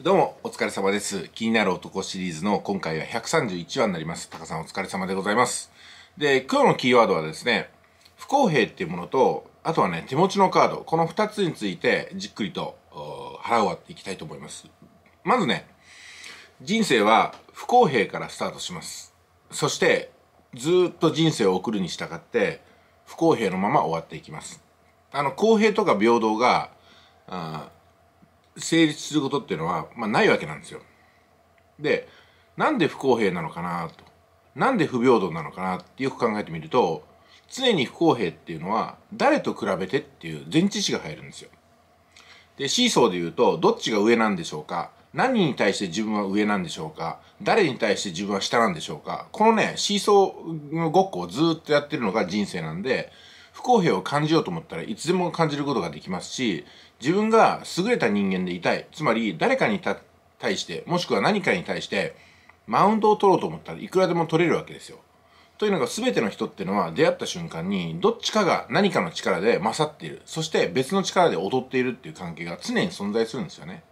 どうも、お疲れ様です。気になる男シリーズの今回は131話になります。タカさんお疲れ様でございます。で、今日のキーワードはですね、不公平っていうものと、あとはね、手持ちのカード、この2つについてじっくりと腹を割っていきたいと思います。まずね、人生は不公平からスタートします。そして、ずっと人生を送るに従って、不公平のまま終わっていきます。あの、公平とか平等が、あ成立することっていうのは、まあ、ないわけなんですよ。でなんで不公平なのかなとなんで不平等なのかなってよく考えてみると常に不公平っていうのは誰と比べてっていう前置詞が入るんですよ。でシーソーで言うとどっちが上なんでしょうか何に対して自分は上なんでしょうか誰に対して自分は下なんでしょうかこのねシーソーごっこをずっとやってるのが人生なんで不公平を感じようと思ったらいつでも感じることができますし、自分が優れた人間でいたい。つまり、誰かに対して、もしくは何かに対して、マウントを取ろうと思ったらいくらでも取れるわけですよ。というのが全ての人ってのは出会った瞬間にどっちかが何かの力で勝っている。そして別の力で劣っているっていう関係が常に存在するんですよね。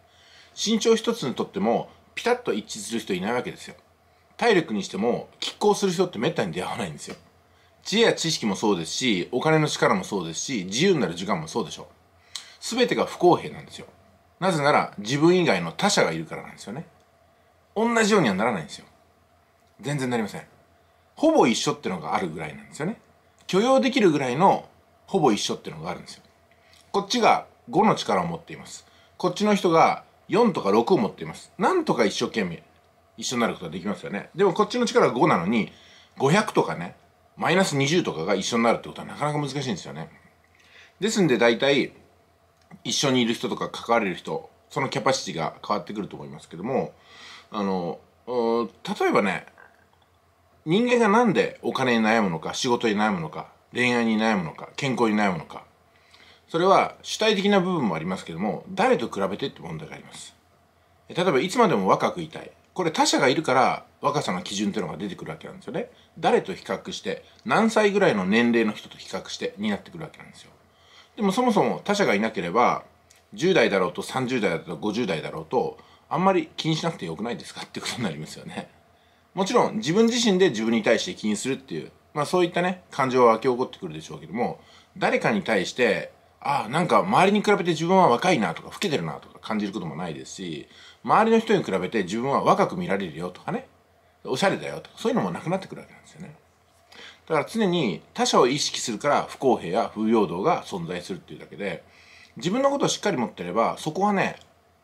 身長一つにとってもピタッと一致する人いないわけですよ。体力にしても拮抗する人って滅多に出会わないんですよ。知恵や知識もそうですし、お金の力もそうですし、自由になる時間もそうでしょう。すべてが不公平なんですよ。なぜなら自分以外の他者がいるからなんですよね。同じようにはならないんですよ。全然なりません。ほぼ一緒ってのがあるぐらいなんですよね。許容できるぐらいのほぼ一緒ってのがあるんですよ。こっちが5の力を持っています。こっちの人が4とか6を持っています。なんとか一生懸命一緒になることができますよね。でもこっちの力は5なのに、500とかね、マイナス20とかが一緒になるってことはなかなか難しいんですよね。ですんで大体、一緒にいる人とか関われる人、そのキャパシティが変わってくると思いますけども、あの、例えばね、人間がなんでお金に悩むのか、仕事に悩むのか、恋愛に悩むのか、健康に悩むのか、それは主体的な部分もありますけども、誰と比べてって問題があります。例えば、いつまでも若くいたい。これ他者がいるから若さの基準ていうのが出てくるわけなんですよね。誰と比較して、何歳ぐらいの年齢の人と比較してになってくるわけなんですよ。でもそもそも他者がいなければ、10代だろうと30代だと50代だろうと、あんまり気にしなくてよくないですかってことになりますよね。もちろん自分自身で自分に対して気にするっていう、まあそういったね、感情は湧き起こってくるでしょうけども、誰かに対して、ああ、なんか周りに比べて自分は若いなとか、老けてるなとか感じることもないですし、周りの人に比べて自分は若く見られるよとかねおしゃれだよとかそういうのもなくなってくるわけなんですよねだから常に他者を意識するから不公平や不平等が存在するっていうだけで自分のことをしっかり持ってればそこはね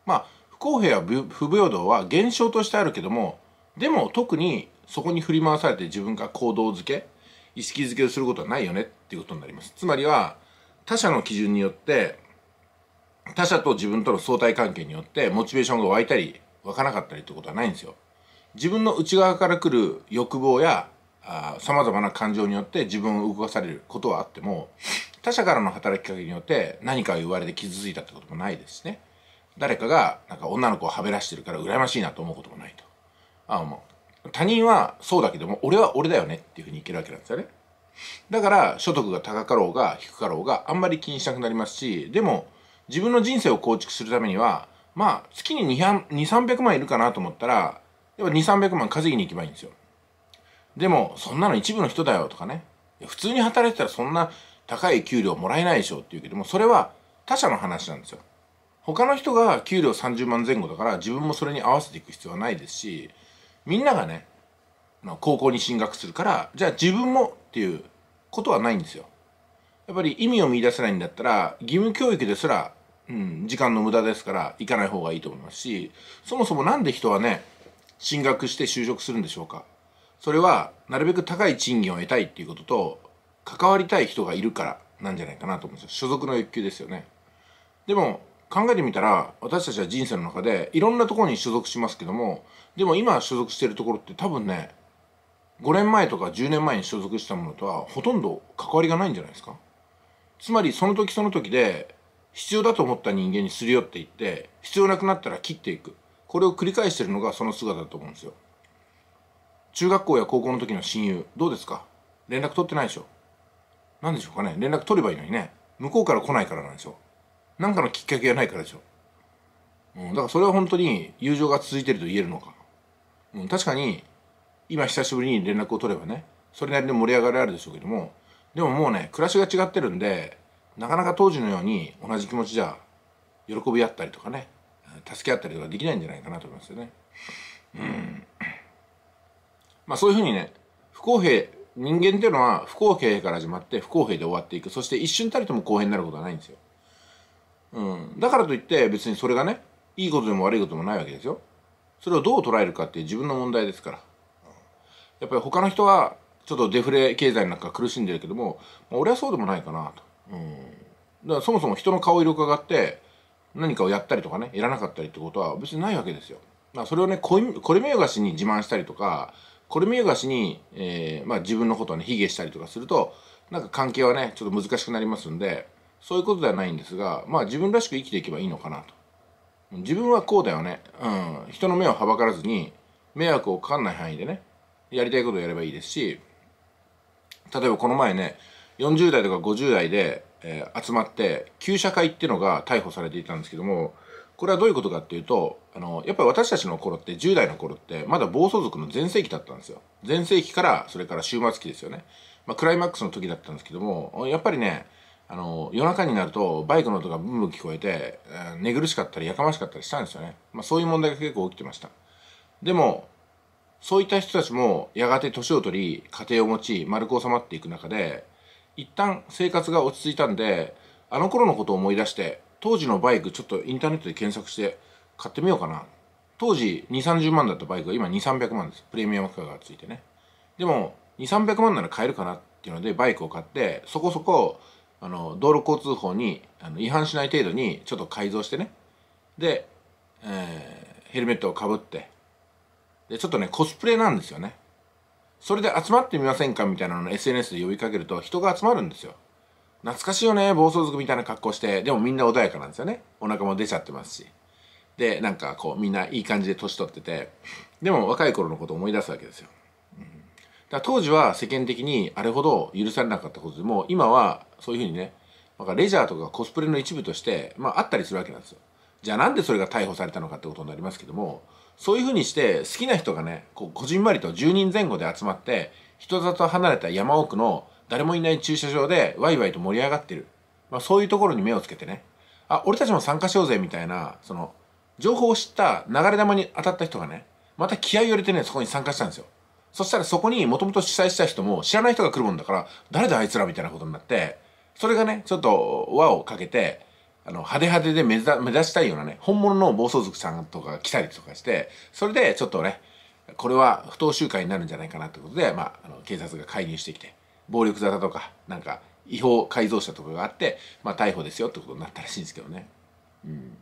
まあ不公平や不平等は現象としてあるけどもでも特にそこに振り回されて自分が行動づけ意識づけをすることはないよねっていうことになりますつまりは他者の基準によって他者と自分との相対関係によってモチベーションが湧いたり湧かなかったりってことはないんですよ。自分の内側から来る欲望やさまざまな感情によって自分を動かされることはあっても他者からの働きかけによって何かを言われて傷ついたってこともないですね。誰かがなんか女の子をはべらしてるから羨ましいなと思うこともないと。あ思う。他人はそうだけども俺は俺だよねっていうふうにいけるわけなんですよね。だから所得が高かろうが低かろうがあんまり気にしなくなりますしでも自分の人生を構築するためには、まあ、月に200、300万いるかなと思ったら、やっぱ2、300万稼ぎに行けばいいんですよ。でも、そんなの一部の人だよとかね。普通に働いてたらそんな高い給料もらえないでしょって言うけども、それは他者の話なんですよ。他の人が給料30万前後だから自分もそれに合わせていく必要はないですし、みんながね、高校に進学するから、じゃあ自分もっていうことはないんですよ。やっぱり意味を見出せないんだったら、義務教育ですら、うん、時間の無駄ですから、行かない方がいいと思いますし、そもそも何で人はね、進学して就職するんでしょうか。それは、なるべく高い賃金を得たいっていうことと、関わりたい人がいるからなんじゃないかなと思うんですよ。所属の欲求ですよね。でも、考えてみたら、私たちは人生の中で、いろんなところに所属しますけども、でも今所属してるところって多分ね、5年前とか10年前に所属したものとは、ほとんど関わりがないんじゃないですか。つまりその時その時で必要だと思った人間にすり寄っていって必要なくなったら切っていくこれを繰り返してるのがその姿だと思うんですよ中学校や高校の時の親友どうですか連絡取ってないでしょ何でしょうかね連絡取ればいいのにね向こうから来ないからなんでしょ何かのきっかけがないからでしょ、うん、だからそれは本当に友情が続いてると言えるのか、うん、確かに今久しぶりに連絡を取ればねそれなりに盛り上がりあるでしょうけどもでももうね暮らしが違ってるんでなかなか当時のように同じ気持ちじゃ喜び合ったりとかね助け合ったりとかできないんじゃないかなと思いますよね。うんまあそういうふうにね不公平人間っていうのは不公平から始まって不公平で終わっていくそして一瞬たりとも公平になることはないんですよ。うん、だからといって別にそれがねいいことでも悪いことでもないわけですよ。それをどう捉えるかっていう自分の問題ですから。やっぱり他の人はちょっとデフレ経済なんか苦しんでるけども、まあ、俺はそうでもないかなと。うん、だからそもそも人の顔色ががって何かをやったりとかねやらなかったりってことは別にないわけですよ。まあ、それをねこれ見よがしに自慢したりとかこれ見よがしに、えーまあ、自分のことをね卑下したりとかするとなんか関係はねちょっと難しくなりますんでそういうことではないんですが、まあ、自分らしく生きていけばいいのかなと。自分はこうだよね、うん、人の目をはばからずに迷惑をかかんない範囲でねやりたいことをやればいいですし例えばこの前ね40代とか50代で、えー、集まって旧社会っていうのが逮捕されていたんですけどもこれはどういうことかっていうとあのやっぱり私たちの頃って10代の頃ってまだ暴走族の全盛期だったんですよ全盛期からそれから終末期ですよね、まあ、クライマックスの時だったんですけどもやっぱりねあの夜中になるとバイクの音がブンブン聞こえて、えー、寝苦しかったりやかましかったりしたんですよね、まあ、そういう問題が結構起きてましたでもそういった人たちもやがて年を取り家庭を持ち丸く収まっていく中で一旦生活が落ち着いたんであの頃のことを思い出して当時のバイクちょっとインターネットで検索して買ってみようかな当時2 3 0万だったバイクが今2 3 0 0万ですプレミアム価格がついてねでも2 3 0 0万なら買えるかなっていうのでバイクを買ってそこそこあの道路交通法にあの違反しない程度にちょっと改造してねで、えー、ヘルメットをかぶってで、ちょっとね、コスプレなんですよね。それで集まってみませんかみたいなのを SNS で呼びかけると人が集まるんですよ。懐かしいよね、暴走族みたいな格好して。でもみんな穏やかなんですよね。お腹も出ちゃってますし。で、なんかこう、みんないい感じで年取ってて、でも若い頃のことを思い出すわけですよ。うん、だ当時は世間的にあれほど許されなかったことでも、今はそういうふうにね、なんかレジャーとかコスプレの一部として、まああったりするわけなんですよ。じゃあなんでそれが逮捕されたのかってことになりますけども、そういうふうにして好きな人がねこうこじんまりと10人前後で集まって人里離れた山奥の誰もいない駐車場でワイワイと盛り上がってる、まあ、そういうところに目をつけてねあ俺たちも参加しようぜみたいなその情報を知った流れ玉に当たった人がねまた気合を入れてねそこに参加したんですよそしたらそこにもともと主催した人も知らない人が来るもんだから誰だあいつらみたいなことになってそれがねちょっと輪をかけてあの派手派手で目指目指したいようなね本物の暴走族さんとかが来たりとかしてそれでちょっとねこれは不当集会になるんじゃないかなということで、まあ、あの警察が介入してきて暴力沙汰とかなんか違法改造車とかがあって、まあ、逮捕ですよってことになったらしいんですけどね。うん、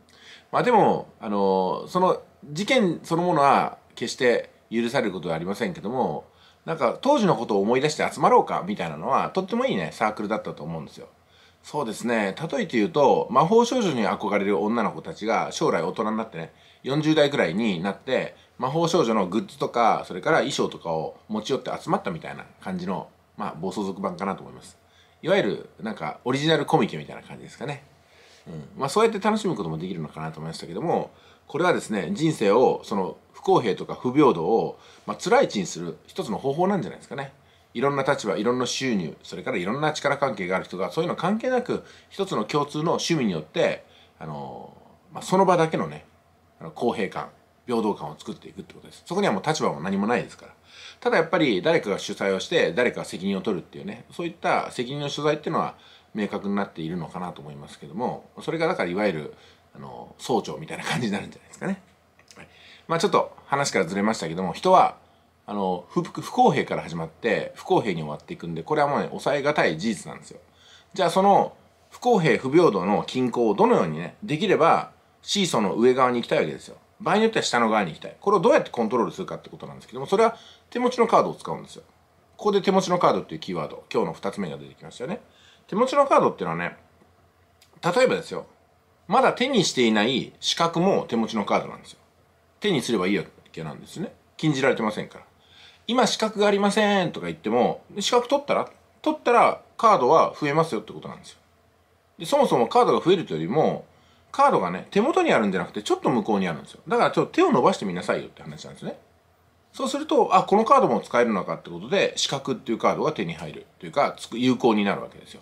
まあでも、あのその事件そのものは決して許されることはありませんけどもなんか当時のことを思い出して集まろうかみたいなのはとってもいいねサークルだったと思うんですよ。そうですね例えて言うと魔法少女に憧れる女の子たちが将来大人になってね40代くらいになって魔法少女のグッズとかそれから衣装とかを持ち寄って集まったみたいな感じの、まあ、暴走族版かなと思いますいわゆるなんかオリジナルコミケみたいな感じですかね、うんまあ、そうやって楽しむこともできるのかなと思いましたけどもこれはですね人生をその不公平とか不平等を、まあ、辛い地にする一つの方法なんじゃないですかねいろんな立場いろんな収入それからいろんな力関係がある人がそういうの関係なく一つの共通の趣味によってあの、まあ、その場だけのね公平感平等感を作っていくってことですそこにはもう立場も何もないですからただやっぱり誰かが主催をして誰かが責任を取るっていうねそういった責任の所在っていうのは明確になっているのかなと思いますけどもそれがだからいわゆるあの総長みたいな感じになるんじゃないですかね、はい、まあちょっと話からずれましたけども人はあの不公平から始まって不公平に終わっていくんでこれはもうね抑え難い事実なんですよじゃあその不公平不平等の均衡をどのようにねできればシーソーの上側に行きたいわけですよ場合によっては下の側に行きたいこれをどうやってコントロールするかってことなんですけどもそれは手持ちのカードを使うんですよここで手持ちのカードっていうキーワード今日の2つ目が出てきましたよね手持ちのカードっていうのはね例えばですよまだ手にしていない資格も手持ちのカードなんですよ手にすればいいわけなんですね禁じられてませんから今資格がありませんとか言っても、資格取ったら取ったらカードは増えますよってことなんですよ。で、そもそもカードが増えるというよりも、カードがね、手元にあるんじゃなくて、ちょっと向こうにあるんですよ。だからちょっと手を伸ばしてみなさいよって話なんですね。そうすると、あ、このカードも使えるのかってことで、資格っていうカードが手に入るというか、有効になるわけですよ。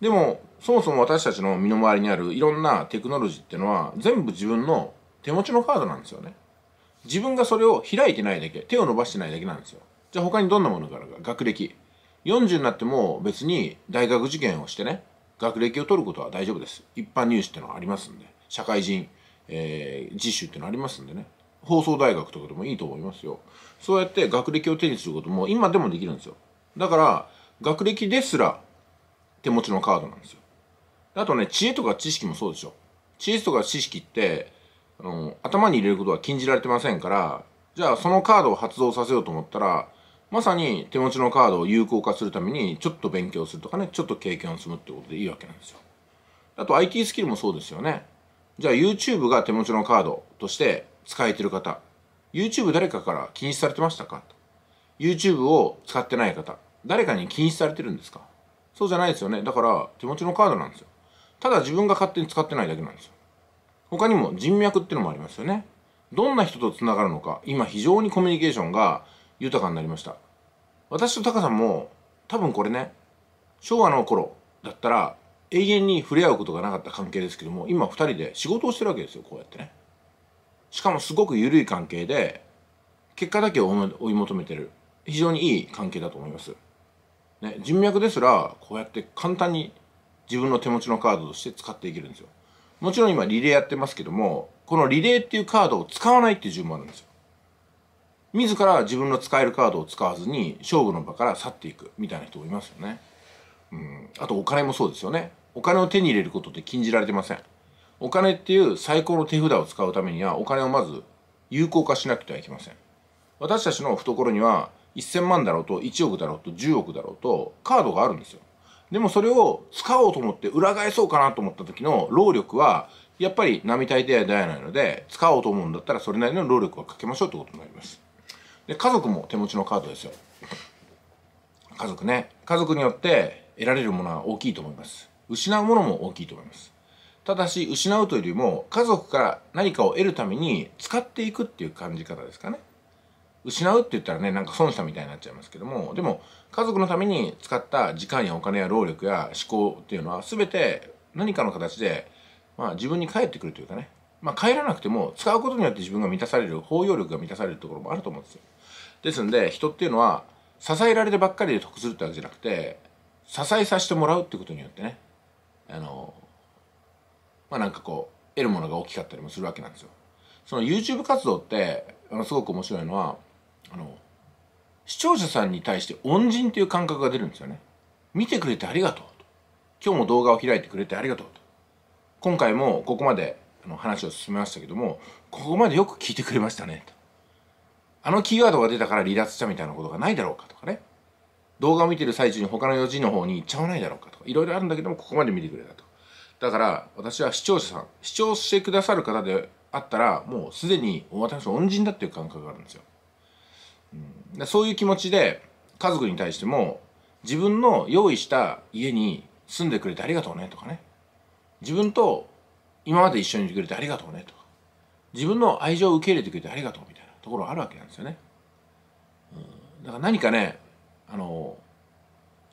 でも、そもそも私たちの身の回りにあるいろんなテクノロジーっていうのは、全部自分の手持ちのカードなんですよね。自分がそれを開いてないだけ、手を伸ばしてないだけなんですよ。じゃあ他にどんなものがあるか。学歴。40になっても別に大学受験をしてね、学歴を取ることは大丈夫です。一般入試ってのはありますんで、社会人、えー、実習ってのありますんでね。放送大学とかでもいいと思いますよ。そうやって学歴を手にすることも今でもできるんですよ。だから、学歴ですら手持ちのカードなんですよ。あとね、知恵とか知識もそうでしょ。知恵とか知識って、あの頭に入れることは禁じられてませんからじゃあそのカードを発動させようと思ったらまさに手持ちのカードを有効化するためにちょっと勉強するとかねちょっと経験を積むってことでいいわけなんですよあと IT スキルもそうですよねじゃあ YouTube が手持ちのカードとして使えてる方 YouTube 誰かから禁止されてましたか YouTube を使ってない方誰かに禁止されてるんですかそうじゃないですよねだから手持ちのカードなんですよただ自分が勝手に使ってないだけなんですよ他にも人脈ってのもありますよねどんな人と繋がるのか今非常にコミュニケーションが豊かになりました私とタカさんも多分これね昭和の頃だったら永遠に触れ合うことがなかった関係ですけども今2人で仕事をしてるわけですよこうやってねしかもすごく緩い関係で結果だけを追い求めてる非常にいい関係だと思います、ね、人脈ですらこうやって簡単に自分の手持ちのカードとして使っていけるんですよもちろん今リレーやってますけども、このリレーっていうカードを使わないっていう順番なんですよ。自ら自分の使えるカードを使わずに勝負の場から去っていくみたいな人もいますよね。うん。あとお金もそうですよね。お金を手に入れることって禁じられてません。お金っていう最高の手札を使うためにはお金をまず有効化しなくてはいけません。私たちの懐には1000万だろうと1億だろうと10億だろうとカードがあるんですよ。でもそれを使おうと思って裏返そうかなと思った時の労力はやっぱり並大抵ではないので使おうと思うんだったらそれなりの労力はかけましょうってことになりますで家族も手持ちのカードですよ家族ね家族によって得られるものは大きいと思います失うものも大きいと思いますただし失うというよりも家族から何かを得るために使っていくっていう感じ方ですかね失うって言ったらねなんか損したみたいになっちゃいますけどもでも家族のために使った時間やお金や労力や思考っていうのは全て何かの形で、まあ、自分に返ってくるというかね、まあ、帰らなくても使うことによって自分が満たされる包容力が満たされるところもあると思うんですよですんで人っていうのは支えられてばっかりで得するってわけじゃなくて支えさせてもらうってことによってねあのまあなんかこう得るものが大きかったりもするわけなんですよその YouTube 活動ってあのすごく面白いのはあの視聴者さんに対して恩人という感覚が出るんですよね見てくれてありがとうと今日も動画を開いてくれてありがとうと今回もここまでの話を進めましたけどもここまでよく聞いてくれましたねとあのキーワードが出たから離脱したみたいなことがないだろうかとかね動画を見てる最中に他の4時の方に行っちゃわないだろうかとかいろいろあるんだけどもここまで見てくれたとだから私は視聴者さん視聴してくださる方であったらもうすでに私の恩人だっていう感覚があるんですようそういう気持ちで家族に対しても自分の用意した家に住んでくれてありがとうねとかね自分と今まで一緒にいてくれてありがとうねとか自分の愛情を受け入れてくれてありがとうみたいなところがあるわけなんですよね。うん、だから何かねあの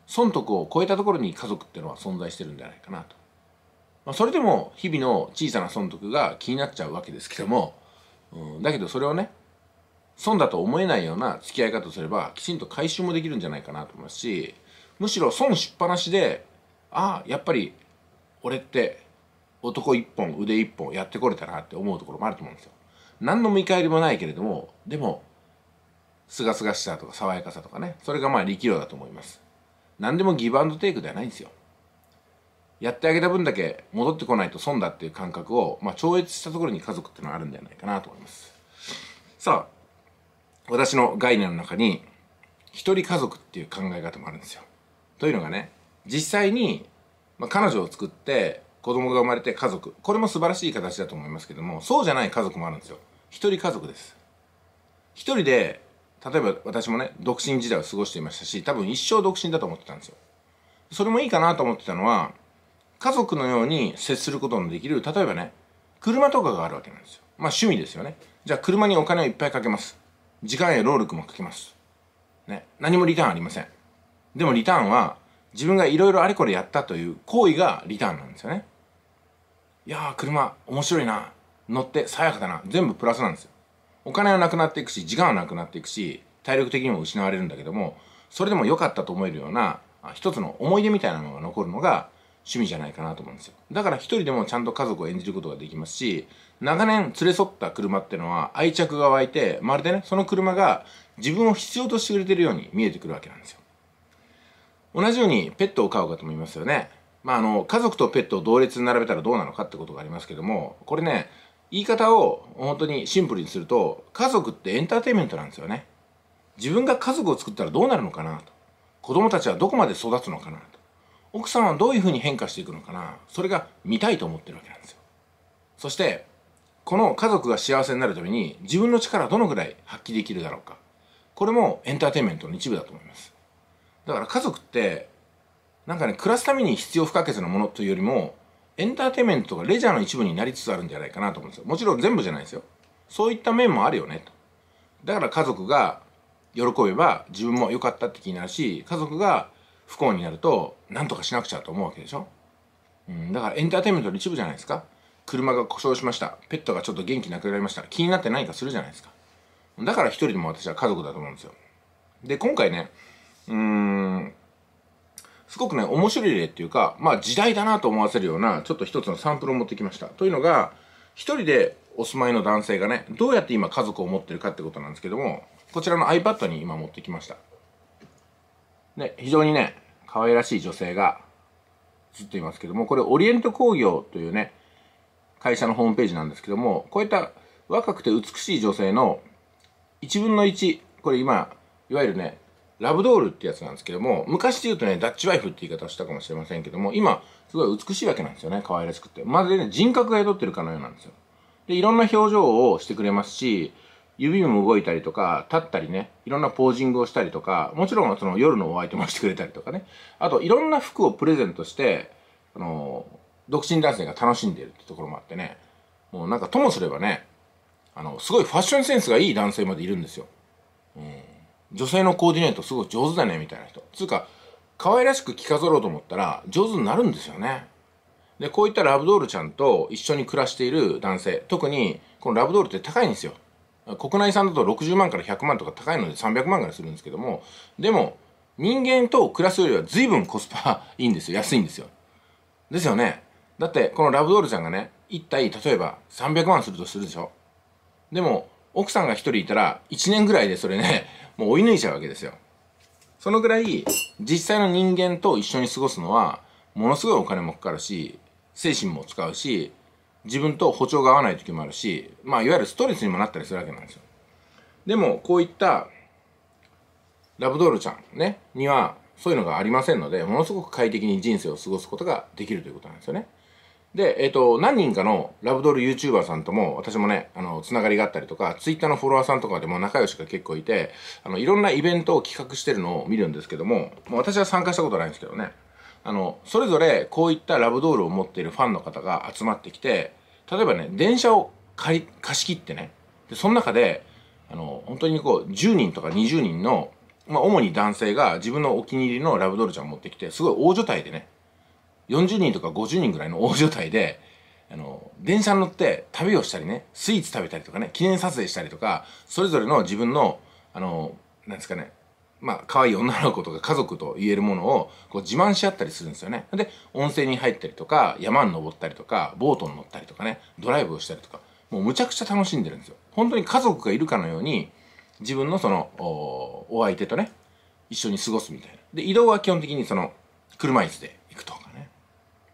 損得を超えたところに家族っていうのは存在してるんじゃないかなと。まあ、それでも日々の小さな損得が気になっちゃうわけですけども、うん、だけどそれをね損だと思えないような付き合い方をすればきちんと回収もできるんじゃないかなと思いますしむしろ損しっぱなしでああやっぱり俺って男一本腕一本やってこれたなって思うところもあると思うんですよ。何の見返りもないけれどもでもすがすがしさとか爽やかさとかねそれがまあ力量だと思います。何でもギブアンドテイクではないんですよ。やってあげた分だけ戻ってこないと損だっていう感覚を、まあ、超越したところに家族っていうのはあるんじゃないかなと思います。さあ私の概念の中に一人家族っていう考え方もあるんですよ。というのがね実際に、まあ、彼女を作って子供が生まれて家族これも素晴らしい形だと思いますけどもそうじゃない家族もあるんですよ。一人家族です。一人で例えば私もね独身時代を過ごしていましたし多分一生独身だと思ってたんですよ。それもいいかなと思ってたのは家族のように接することのできる例えばね車とかがあるわけなんですよ。まあ趣味ですよね。じゃあ車にお金をいっぱいかけます。時間や労力もかけます。ね。何もリターンありません。でもリターンは、自分がいろいろあれこれやったという行為がリターンなんですよね。いやー、車、面白いな。乗って、爽やかだな。全部プラスなんですよ。お金はなくなっていくし、時間はなくなっていくし、体力的にも失われるんだけども、それでも良かったと思えるような、一つの思い出みたいなのが残るのが、趣味じゃないかなと思うんですよだから一人でもちゃんと家族を演じることができますし長年連れ添った車ってのは愛着が湧いてまるでねその車が自分を必要としてくれてるように見えてくるわけなんですよ同じようにペットを飼うかと思いますよねまああの家族とペットを同列に並べたらどうなのかってことがありますけどもこれね言い方を本当にシンプルにすると家族ってエンターテインメントなんですよね自分が家族を作ったらどうなるのかなと子供たちはどこまで育つのかなと奥さんはどういうふうに変化していくのかなそれが見たいと思ってるわけなんですよそしてこの家族が幸せになるために自分の力どのぐらい発揮できるだろうかこれもエンターテインメントの一部だと思いますだから家族ってなんかね暮らすために必要不可欠なものというよりもエンターテインメントがレジャーの一部になりつつあるんじゃないかなと思うんですよもちろん全部じゃないですよそういった面もあるよねとだから家族が喜べば自分も良かったって気になるし家族が不幸になると何とかしなくちゃと思うわけでしょ、うん、だからエンターテインメントの一部じゃないですか車が故障しましたペットがちょっと元気なくなりました気になって何かするじゃないですかだから一人でも私は家族だと思うんですよで今回ねうーんすごくね面白い例っていうかまあ時代だなと思わせるようなちょっと一つのサンプルを持ってきましたというのが一人でお住まいの男性がねどうやって今家族を持ってるかってことなんですけどもこちらの iPad に今持ってきましたで非常にね可愛らしい女性が映っていますけども、これオリエント工業というね、会社のホームページなんですけども、こういった若くて美しい女性の1分の1、これ今、いわゆるね、ラブドールってやつなんですけども、昔で言うとね、ダッチワイフって言い方をしたかもしれませんけども、今、すごい美しいわけなんですよね、可愛らしくて。まるでね、人格が宿ってるかのようなんですよ。で、いろんな表情をしてくれますし、指も動いたりとか、立ったりね、いろんなポージングをしたりとか、もちろんその夜のお相手もしてくれたりとかね、あといろんな服をプレゼントして、あの、独身男性が楽しんでいるってところもあってね、もうなんかともすればね、あの、すごいファッションセンスがいい男性までいるんですよ。うん。女性のコーディネートすごい上手だね、みたいな人。つうか、可愛らしく着飾ろうと思ったら、上手になるんですよね。で、こういったラブドールちゃんと一緒に暮らしている男性、特に、このラブドールって高いんですよ。国内産だと60万から100万とか高いので300万ぐらいするんですけどもでも人間と暮らすよりは随分コスパいいんですよ安いんですよですよねだってこのラブドールちゃんがね1体例えば300万するとするでしょでも奥さんが1人いたら1年ぐらいでそれね もう追い抜いちゃうわけですよそのぐらい実際の人間と一緒に過ごすのはものすごいお金もかかるし精神も使うし自分と歩調が合わない時もあるし、まあ、いわゆるストレスにもなったりするわけなんですよ。でも、こういったラブドールちゃんね、にはそういうのがありませんので、ものすごく快適に人生を過ごすことができるということなんですよね。で、えっ、ー、と、何人かのラブドール YouTuber さんとも、私もね、あの、つながりがあったりとか、Twitter のフォロワーさんとかでも仲良しが結構いて、あの、いろんなイベントを企画してるのを見るんですけども、もう私は参加したことないんですけどね。あの、それぞれこういったラブドールを持っているファンの方が集まってきて、例えばね、電車を借り、貸し切ってね、で、その中で、あの、本当にこう、10人とか20人の、まあ、主に男性が自分のお気に入りのラブドールちゃんを持ってきて、すごい大所帯でね、40人とか50人ぐらいの大所帯で、あの、電車に乗って旅をしたりね、スイーツ食べたりとかね、記念撮影したりとか、それぞれの自分の、あの、なんですかね、まあ、可愛い女の子とか家族と言えるものを、こう、自慢し合ったりするんですよね。で、温泉に入ったりとか、山に登ったりとか、ボートに乗ったりとかね、ドライブをしたりとか、もうむちゃくちゃ楽しんでるんですよ。本当に家族がいるかのように、自分のその、おお相手とね、一緒に過ごすみたいな。で、移動は基本的にその、車椅子で行くとかね。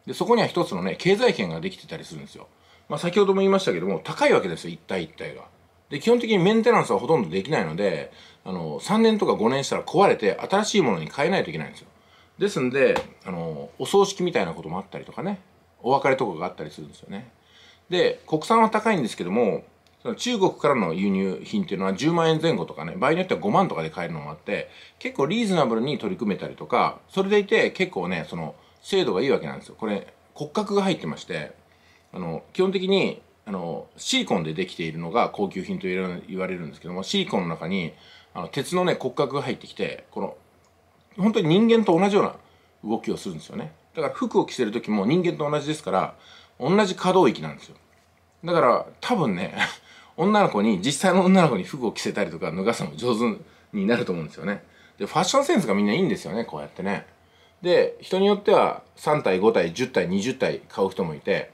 で、そこには一つのね、経済圏ができてたりするんですよ。まあ、先ほども言いましたけども、高いわけですよ、一体一体が。で、基本的にメンテナンスはほとんどできないので、あの、3年とか5年したら壊れて、新しいものに変えないといけないんですよ。ですんで、あの、お葬式みたいなこともあったりとかね、お別れとかがあったりするんですよね。で、国産は高いんですけども、その中国からの輸入品っていうのは10万円前後とかね、場合によっては5万とかで買えるのもあって、結構リーズナブルに取り組めたりとか、それでいて結構ね、その、精度がいいわけなんですよ。これ、骨格が入ってまして、あの、基本的にあの、シリコンでできているのが高級品と言われるんですけども、シリコンの中に、あの、鉄のね、骨格が入ってきて、この、本当に人間と同じような動きをするんですよね。だから服を着せる時も人間と同じですから、同じ可動域なんですよ。だから多分ね、女の子に、実際の女の子に服を着せたりとか脱がすのも上手になると思うんですよね。で、ファッションセンスがみんないいんですよね、こうやってね。で、人によっては3体、5体、10体、20体買う人もいて、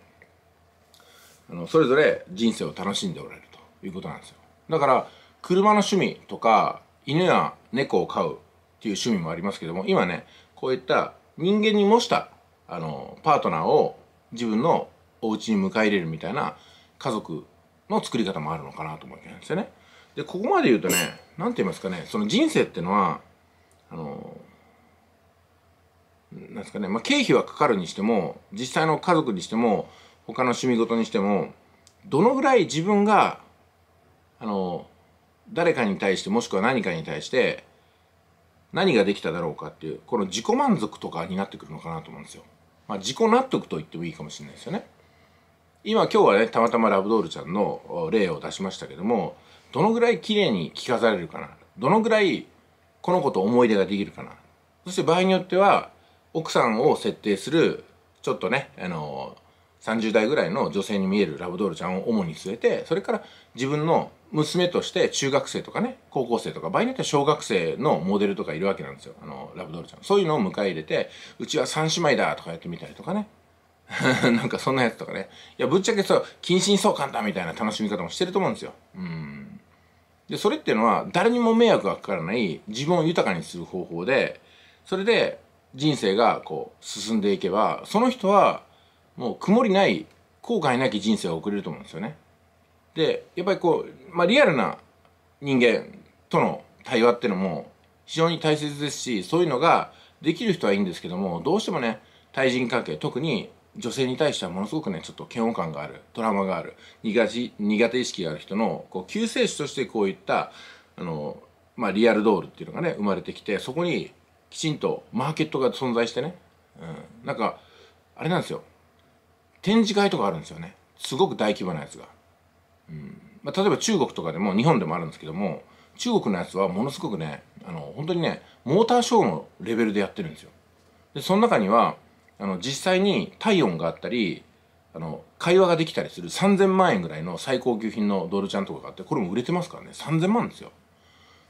あのそれぞれ人生を楽しんでおられるということなんですよだから車の趣味とか犬や猫を飼うっていう趣味もありますけども今ねこういった人間に模したあのパートナーを自分のお家に迎え入れるみたいな家族の作り方もあるのかなと思うわけなんですよね。でここまで言うとね何て言いますかねその人生ってのはあのなんですかね、まあ、経費はかかるにしても実際の家族にしても他の趣味事にしてもどのぐらい自分があの誰かに対してもしくは何かに対して何ができただろうかっていうこの自己満足とかになってくるのかなと思うんですよ。まあ、自己納得と言ってもいいかもしれないですよね。今今日はねたまたまラブドールちゃんの例を出しましたけどもどのぐらい綺麗に着飾れるかなどのぐらいこの子と思い出ができるかなそして場合によっては奥さんを設定するちょっとねあの30代ぐらいの女性に見えるラブドールちゃんを主に据えてそれから自分の娘として中学生とかね高校生とか場合によっては小学生のモデルとかいるわけなんですよあのラブドールちゃんそういうのを迎え入れてうちは3姉妹だとかやってみたりとかね なんかそんなやつとかねいやぶっちゃけそう近親相関だみたいな楽しみ方もしてると思うんですようんでそれっていうのは誰にも迷惑がかからない自分を豊かにする方法でそれで人生がこう進んでいけばその人はもう曇りない後悔なき人生を送れると思うんですよねでやっぱりこう、まあ、リアルな人間との対話っていうのも非常に大切ですしそういうのができる人はいいんですけどもどうしてもね対人関係特に女性に対してはものすごくねちょっと嫌悪感があるトラウマがある苦苦手意識がある人のこう救世主としてこういったあの、まあ、リアルドールっていうのがね生まれてきてそこにきちんとマーケットが存在してね、うん、なんかあれなんですよ展示会とかあるんですよねすごく大規模なやつが、うんまあ、例えば中国とかでも日本でもあるんですけども中国のやつはものすごくねあの本当にねモーターショーのレベルでやってるんですよでその中にはあの実際に体温があったりあの会話ができたりする3000万円ぐらいの最高級品のドルちゃんとかがあってこれも売れてますからね3000万ですよ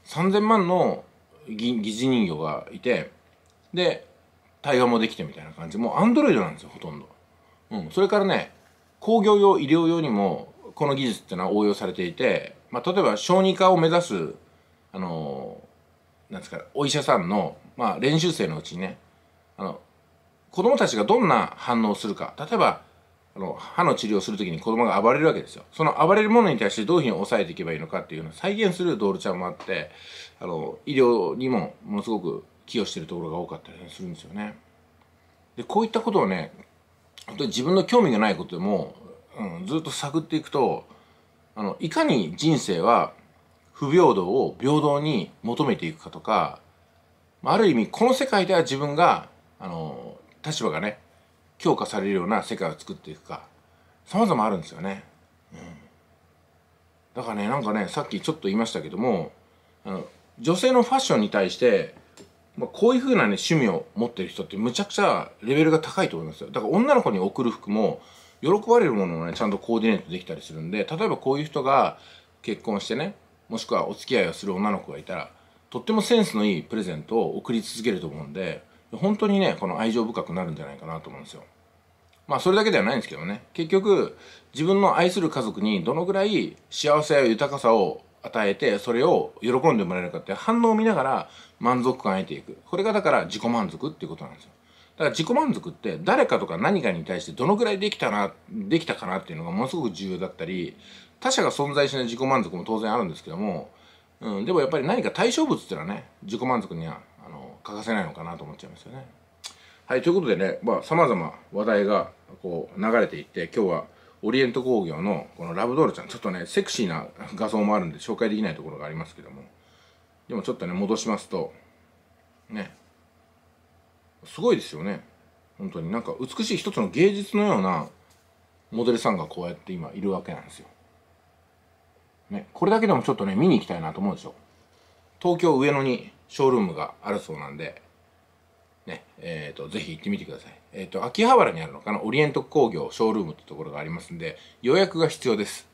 3000万の疑似人形がいてで対話もできてみたいな感じもうアンドロイドなんですよほとんどうん、それからね工業用医療用にもこの技術っていうのは応用されていて、まあ、例えば小児科を目指すあのなんですかお医者さんの、まあ、練習生のうちにねあの子供たちがどんな反応をするか例えばあの歯の治療をするときに子供が暴れるわけですよその暴れるものに対してどういうふうに抑えていけばいいのかっていうのを再現するドールちゃんもあってあの医療にもものすごく寄与してるところが多かったりするんですよねでこういったことをね本当に自分の興味がないことでも、うん、ずっと探っていくとあのいかに人生は不平等を平等に求めていくかとかある意味この世界では自分があの立場がね強化されるような世界を作っていくか様々あるんですよね、うん、だからねなんかねさっきちょっと言いましたけどもあの女性のファッションに対してまあ、こういう風なね、趣味を持ってる人ってむちゃくちゃレベルが高いと思いますよ。だから女の子に送る服も、喜ばれるものをね、ちゃんとコーディネートできたりするんで、例えばこういう人が結婚してね、もしくはお付き合いをする女の子がいたら、とってもセンスのいいプレゼントを送り続けると思うんで、本当にね、この愛情深くなるんじゃないかなと思うんですよ。まあそれだけではないんですけどね。結局、自分の愛する家族にどのぐらい幸せや豊かさを与えてそれを喜んでもらえるかって反応を見ながら満足感を得ていくこれがだから自己満足っていうことなんですよだから自己満足って誰かとか何かに対してどのくらいできたなできたかなっていうのがものすごく重要だったり他者が存在しない自己満足も当然あるんですけども、うん、でもやっぱり何か対象物っていうのはね自己満足にはあの欠かせないのかなと思っちゃいますよね。はいということでねさまざま話題がこう流れていって今日はオリエント工業のこのラブドールちゃんちょっとねセクシーな画像もあるんで紹介できないところがありますけどもでもちょっとね戻しますとねすごいですよね本当になんか美しい一つの芸術のようなモデルさんがこうやって今いるわけなんですよ。ね、これだけでもちょっとね見に行きたいなと思うでしょ。東京上野にショールームがあるそうなんで、ね、えっ、ー、と、ぜひ行ってみてください。えっ、ー、と、秋葉原にあるのかな、オリエント工業ショールームってところがありますんで、予約が必要です。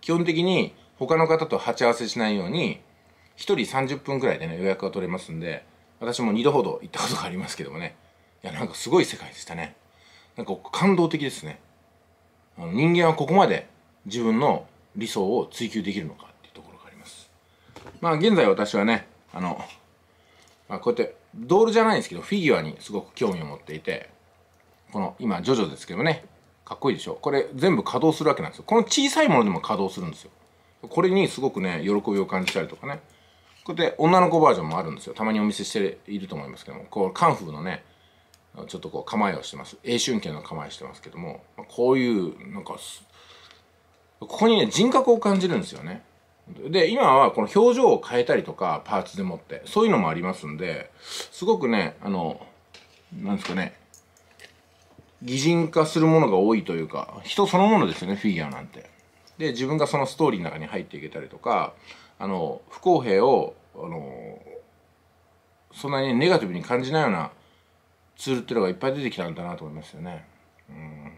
基本的に他の方と鉢合わせしないように、1人30分くらいでね、予約が取れますんで、私も2度ほど行ったことがありますけどもね。いや、なんかすごい世界でしたね。なんか感動的ですね。あの人間はここまで自分の理想を追求できるのかっていうところがあります。まあ現在私はね、あの、まあ、こうやってドールじゃないんですけど、フィギュアにすごく興味を持っていて、この今ジョジョですけどねかっこいいでしょこれ全部稼働するわけなんですよこの小さいものでも稼働するんですよこれにすごくね喜びを感じたりとかねこうやって女の子バージョンもあるんですよたまにお見せしていると思いますけどもこうカンフーのねちょっとこう構えをしてます英春拳の構えしてますけどもこういうなんかここにね人格を感じるんですよねで今はこの表情を変えたりとかパーツでもってそういうのもありますんですごくねあのなんですかね擬人化するものが多いというか人そのものですよねフィギュアなんて。で自分がそのストーリーの中に入っていけたりとかあの不公平をあのそんなにネガティブに感じないようなツールっていうのがいっぱい出てきたんだなと思いますよね。うん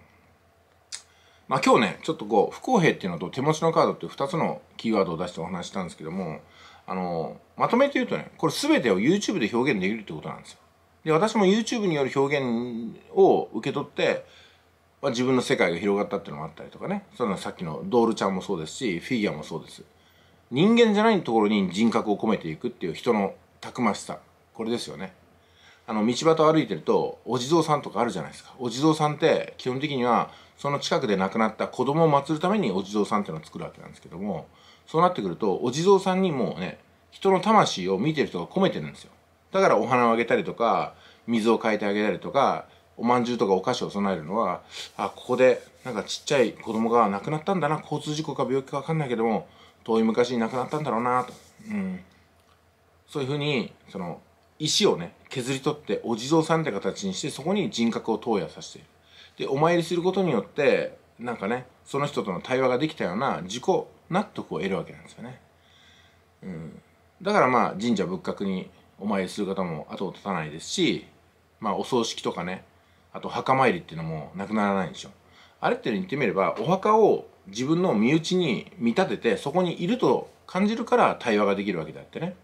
まあ、今日ね、ちょっとこう、不公平っていうのと手持ちのカードっていう2つのキーワードを出してお話したんですけども、あの、まとめて言うとね、これ全てを YouTube で表現できるってことなんですよ。で私も YouTube による表現を受け取って、まあ、自分の世界が広がったっていうのもあったりとかねそのさっきのドールちゃんもそうですしフィギュアもそうです人間じゃないところに人格を込めていくっていう人のたくましさこれですよねあの道端を歩いてるとお地蔵さんとかあるじゃないですかお地蔵さんって基本的にはその近くで亡くなった子供を祀るためにお地蔵さんっていうのを作るわけなんですけどもそうなってくるとお地蔵さんにもうね人の魂を見てる人が込めてるんですよだからお花をあげたりとか水を変えてあげたりとかお饅頭とかお菓子を備えるのはあここでなんかちっちゃい子供が亡くなったんだな交通事故か病気かわかんないけども遠い昔に亡くなったんだろうなと、うん、そういうふうにその石をね削り取ってお地蔵さんって形にしてそこに人格を投与させているでお参りすることによってなんかねその人との対話ができたような自己納得を得るわけなんですよね、うん、だからまあ神社仏閣にお参りする方も後を絶たないですし、まあ、お葬式とかね、あと墓参りっていうのもなくならないんでしょ。あれって言ってみれば、お墓を自分の身内に見立てて、そこにいると感じるから対話ができるわけであってね。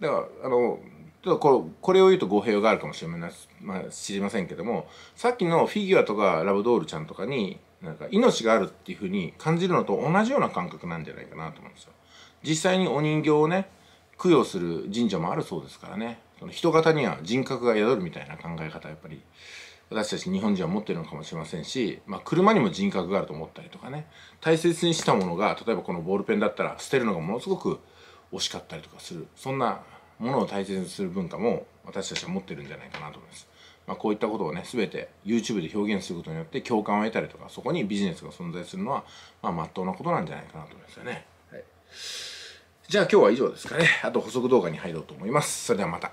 だから、あの、ただこれこれを言うと語弊があるかもしれない、まあ、知りませんけども、さっきのフィギュアとかラブドールちゃんとかに、なんか命があるっていうふうに感じるのと同じような感覚なんじゃないかなと思うんですよ。実際にお人形をね、供養する神社もあるそうですからねその人型には人格が宿るみたいな考え方やっぱり私たち日本人は持ってるのかもしれませんし、まあ、車にも人格があると思ったりとかね大切にしたものが例えばこのボールペンだったら捨てるのがものすごく惜しかったりとかするそんなものを大切にする文化も私たちは持ってるんじゃないかなと思います。まあ、こういったことをね全て YouTube で表現することによって共感を得たりとかそこにビジネスが存在するのはまあ真っ当なことなんじゃないかなと思いますよね。はいじゃあ今日は以上ですかね。あと補足動画に入ろうと思います。それではまた。